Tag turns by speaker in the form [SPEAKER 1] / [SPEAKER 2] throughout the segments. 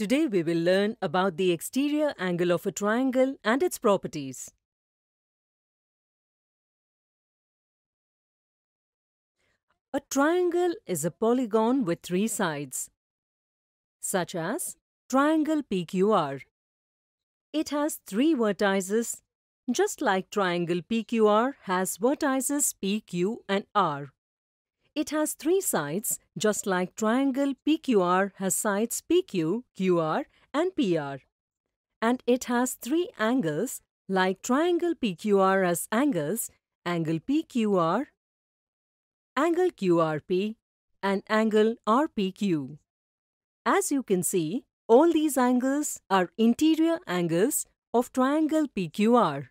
[SPEAKER 1] Today we will learn about the exterior angle of a triangle and its properties. A triangle is a polygon with three sides, such as triangle PQR. It has three vertices, just like triangle PQR has vertices PQ and R. It has three sides just like triangle PQR has sides PQ, QR and PR. And it has three angles like triangle PQR has angles, angle PQR, angle QRP and angle RPQ. As you can see, all these angles are interior angles of triangle PQR.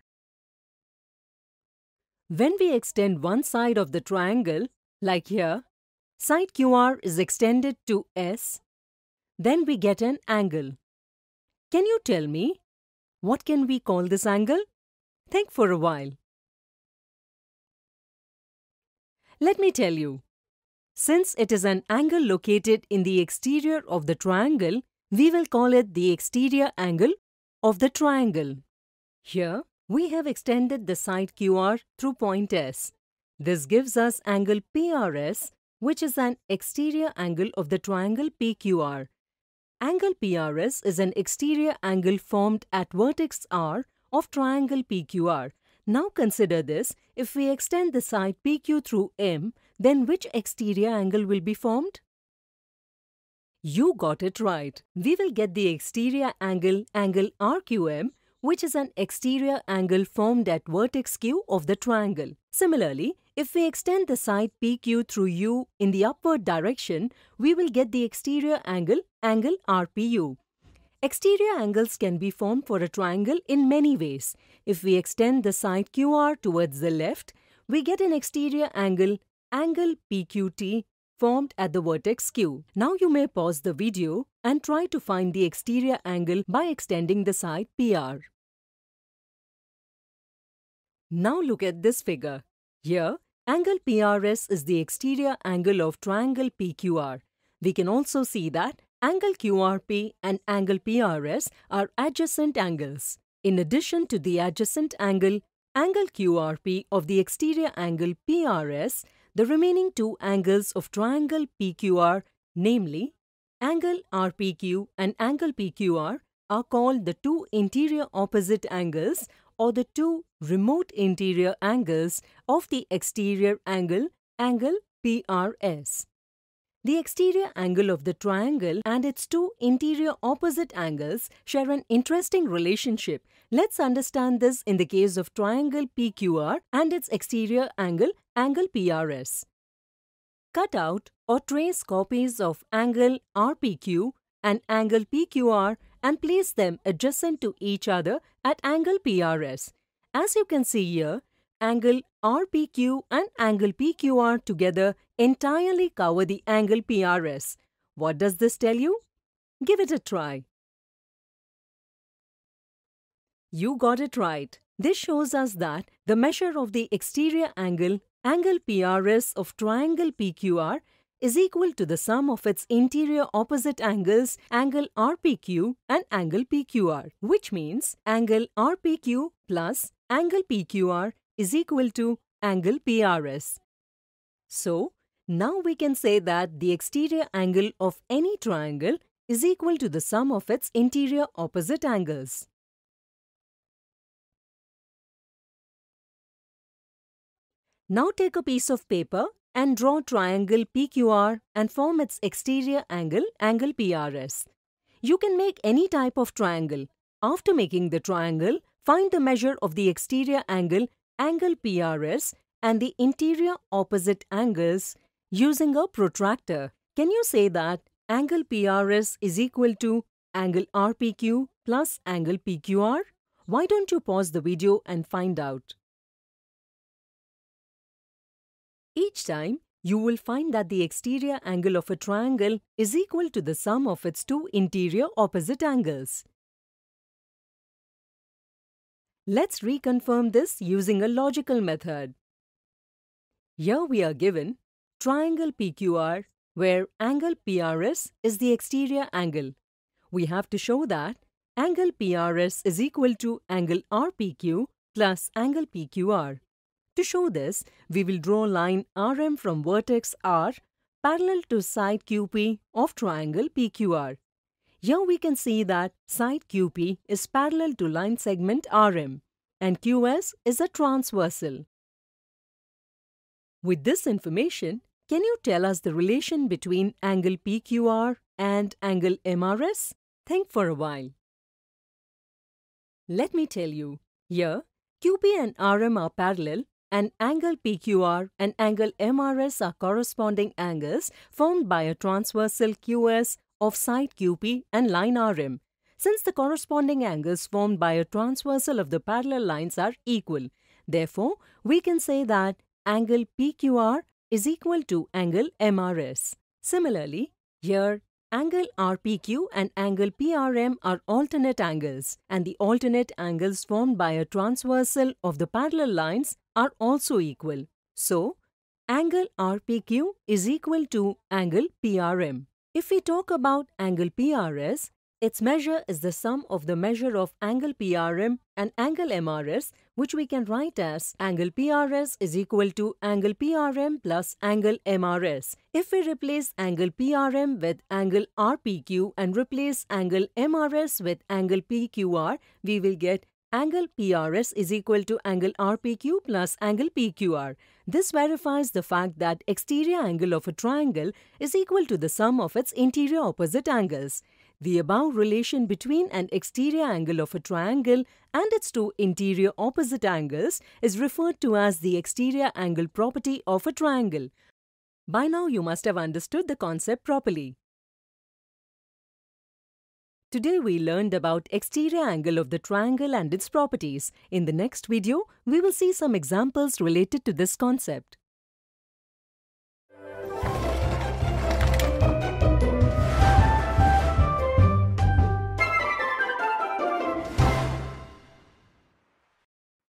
[SPEAKER 1] When we extend one side of the triangle, like here, side QR is extended to S. Then we get an angle. Can you tell me, what can we call this angle? Think for a while. Let me tell you. Since it is an angle located in the exterior of the triangle, we will call it the exterior angle of the triangle. Here, we have extended the side QR through point S. This gives us angle PRS, which is an exterior angle of the triangle PQR. Angle PRS is an exterior angle formed at vertex R of triangle PQR. Now consider this, if we extend the side PQ through M, then which exterior angle will be formed? You got it right. We will get the exterior angle, angle RQM, which is an exterior angle formed at vertex Q of the triangle. Similarly, if we extend the side PQ through U in the upward direction, we will get the exterior angle, angle RPU. Exterior angles can be formed for a triangle in many ways. If we extend the side QR towards the left, we get an exterior angle, angle PQT, formed at the vertex Q. Now you may pause the video and try to find the exterior angle by extending the side PR. Now look at this figure. Here, Angle PRS is the exterior angle of triangle PQR. We can also see that angle QRP and angle PRS are adjacent angles. In addition to the adjacent angle, angle QRP of the exterior angle PRS, the remaining two angles of triangle PQR, namely angle RPQ and angle PQR, are called the two interior opposite angles or the two remote interior angles of the exterior angle, angle PRS. The exterior angle of the triangle and its two interior opposite angles share an interesting relationship. Let's understand this in the case of triangle PQR and its exterior angle, angle PRS. Cut out or trace copies of angle RPQ and angle PQR and place them adjacent to each other at angle PRS. As you can see here, angle RPQ and angle PQR together entirely cover the angle PRS. What does this tell you? Give it a try. You got it right. This shows us that the measure of the exterior angle, angle PRS of triangle PQR is equal to the sum of its interior opposite angles angle RPQ and angle PQR which means angle RPQ plus angle PQR is equal to angle PRS. So, now we can say that the exterior angle of any triangle is equal to the sum of its interior opposite angles. Now take a piece of paper and draw triangle PQR and form its exterior angle, angle PRS. You can make any type of triangle. After making the triangle, find the measure of the exterior angle, angle PRS and the interior opposite angles using a protractor. Can you say that angle PRS is equal to angle RPQ plus angle PQR? Why don't you pause the video and find out? Each time, you will find that the exterior angle of a triangle is equal to the sum of its two interior opposite angles. Let's reconfirm this using a logical method. Here we are given triangle PQR where angle PRS is the exterior angle. We have to show that angle PRS is equal to angle RPQ plus angle PQR. To show this, we will draw line RM from vertex R parallel to side QP of triangle PQR. Here we can see that side QP is parallel to line segment RM and QS is a transversal. With this information, can you tell us the relation between angle PQR and angle MRS? Think for a while. Let me tell you, here QP and RM are parallel an angle PQR and angle MRS are corresponding angles formed by a transversal QS of side QP and line RM. Since the corresponding angles formed by a transversal of the parallel lines are equal, therefore, we can say that angle PQR is equal to angle MRS. Similarly, here Angle RPQ and angle PRM are alternate angles and the alternate angles formed by a transversal of the parallel lines are also equal. So, angle RPQ is equal to angle PRM. If we talk about angle PRS, its measure is the sum of the measure of angle PRM and angle MRS, which we can write as angle PRS is equal to angle PRM plus angle MRS. If we replace angle PRM with angle RPQ and replace angle MRS with angle PQR, we will get Angle PRS is equal to angle RPQ plus angle PQR. This verifies the fact that exterior angle of a triangle is equal to the sum of its interior opposite angles. The above relation between an exterior angle of a triangle and its two interior opposite angles is referred to as the exterior angle property of a triangle. By now you must have understood the concept properly. Today we learned about exterior angle of the triangle and its properties. In the next video, we will see some examples related to this concept.